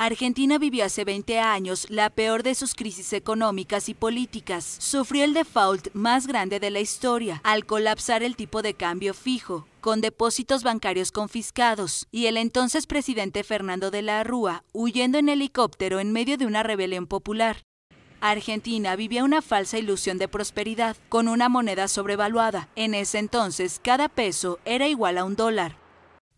Argentina vivió hace 20 años la peor de sus crisis económicas y políticas. Sufrió el default más grande de la historia al colapsar el tipo de cambio fijo con depósitos bancarios confiscados, y el entonces presidente Fernando de la Rúa huyendo en helicóptero en medio de una rebelión popular. Argentina vivía una falsa ilusión de prosperidad, con una moneda sobrevaluada. En ese entonces, cada peso era igual a un dólar.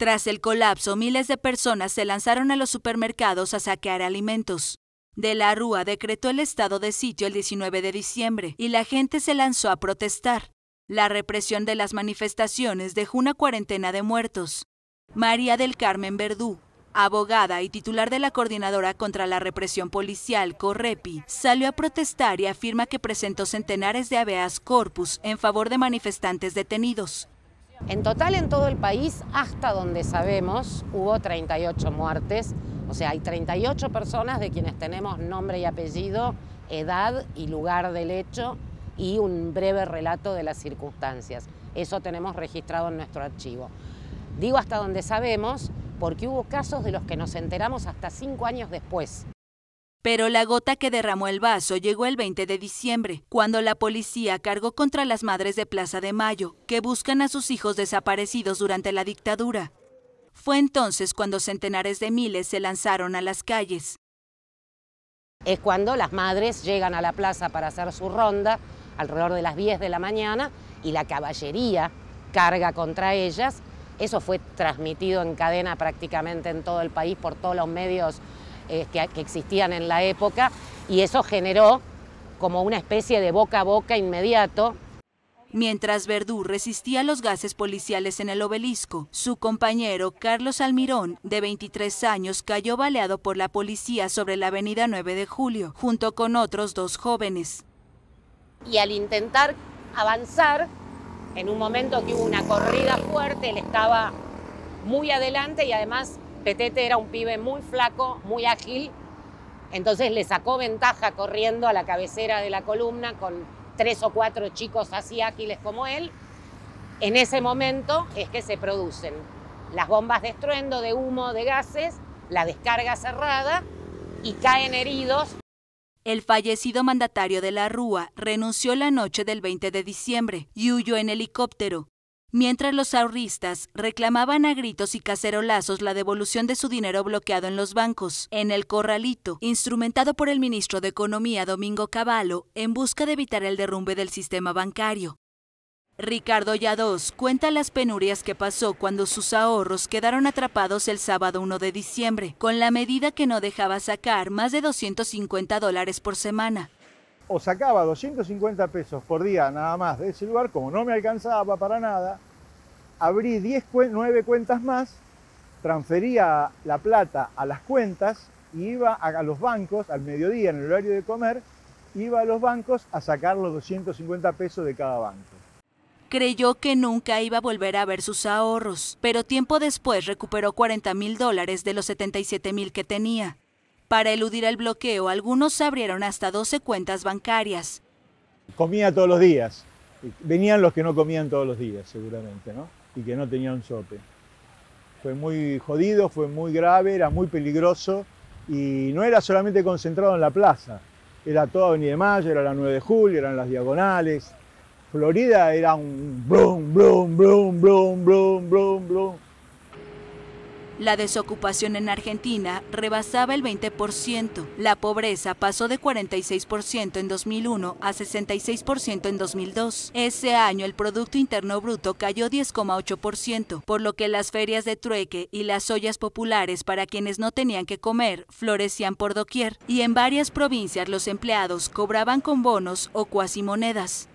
Tras el colapso, miles de personas se lanzaron a los supermercados a saquear alimentos. De la Rúa decretó el estado de sitio el 19 de diciembre y la gente se lanzó a protestar. La represión de las manifestaciones dejó una cuarentena de muertos. María del Carmen Verdú, abogada y titular de la Coordinadora contra la Represión Policial, Correpi, salió a protestar y afirma que presentó centenares de habeas corpus en favor de manifestantes detenidos. En total en todo el país, hasta donde sabemos, hubo 38 muertes, o sea, hay 38 personas de quienes tenemos nombre y apellido, edad y lugar del hecho y un breve relato de las circunstancias. Eso tenemos registrado en nuestro archivo. Digo hasta donde sabemos porque hubo casos de los que nos enteramos hasta cinco años después. Pero la gota que derramó el vaso llegó el 20 de diciembre, cuando la policía cargó contra las madres de Plaza de Mayo, que buscan a sus hijos desaparecidos durante la dictadura. Fue entonces cuando centenares de miles se lanzaron a las calles. Es cuando las madres llegan a la plaza para hacer su ronda, alrededor de las 10 de la mañana, y la caballería carga contra ellas. Eso fue transmitido en cadena prácticamente en todo el país por todos los medios eh, que, que existían en la época y eso generó como una especie de boca a boca inmediato Mientras Verdú resistía los gases policiales en el obelisco, su compañero Carlos Almirón, de 23 años, cayó baleado por la policía sobre la avenida 9 de Julio, junto con otros dos jóvenes. Y al intentar avanzar, en un momento que hubo una corrida fuerte, él estaba muy adelante y además Petete era un pibe muy flaco, muy ágil, entonces le sacó ventaja corriendo a la cabecera de la columna con tres o cuatro chicos así ágiles como él. En ese momento es que se producen las bombas de estruendo, de humo, de gases, la descarga cerrada y caen heridos. El fallecido mandatario de la Rúa renunció la noche del 20 de diciembre y huyó en helicóptero mientras los ahorristas reclamaban a gritos y cacerolazos la devolución de su dinero bloqueado en los bancos, en el corralito, instrumentado por el ministro de Economía Domingo Cavallo en busca de evitar el derrumbe del sistema bancario. Ricardo Yadós cuenta las penurias que pasó cuando sus ahorros quedaron atrapados el sábado 1 de diciembre, con la medida que no dejaba sacar más de 250 dólares por semana o sacaba 250 pesos por día nada más de ese lugar, como no me alcanzaba para nada, abrí 10, cuentas más, transfería la plata a las cuentas y iba a los bancos al mediodía en el horario de comer, iba a los bancos a sacar los 250 pesos de cada banco. Creyó que nunca iba a volver a ver sus ahorros, pero tiempo después recuperó 40 mil dólares de los 77 mil que tenía. Para eludir el bloqueo, algunos abrieron hasta 12 cuentas bancarias. Comía todos los días. Venían los que no comían todos los días, seguramente, ¿no? Y que no tenían sope. Fue muy jodido, fue muy grave, era muy peligroso y no era solamente concentrado en la plaza. Era toda Avenida de Mayo, era la 9 de julio, eran las diagonales. Florida era un brum, brum, brum, brum, brum, brum, brum. La desocupación en Argentina rebasaba el 20%. La pobreza pasó de 46% en 2001 a 66% en 2002. Ese año el Producto Interno Bruto cayó 10,8%, por lo que las ferias de trueque y las ollas populares para quienes no tenían que comer florecían por doquier y en varias provincias los empleados cobraban con bonos o cuasi monedas.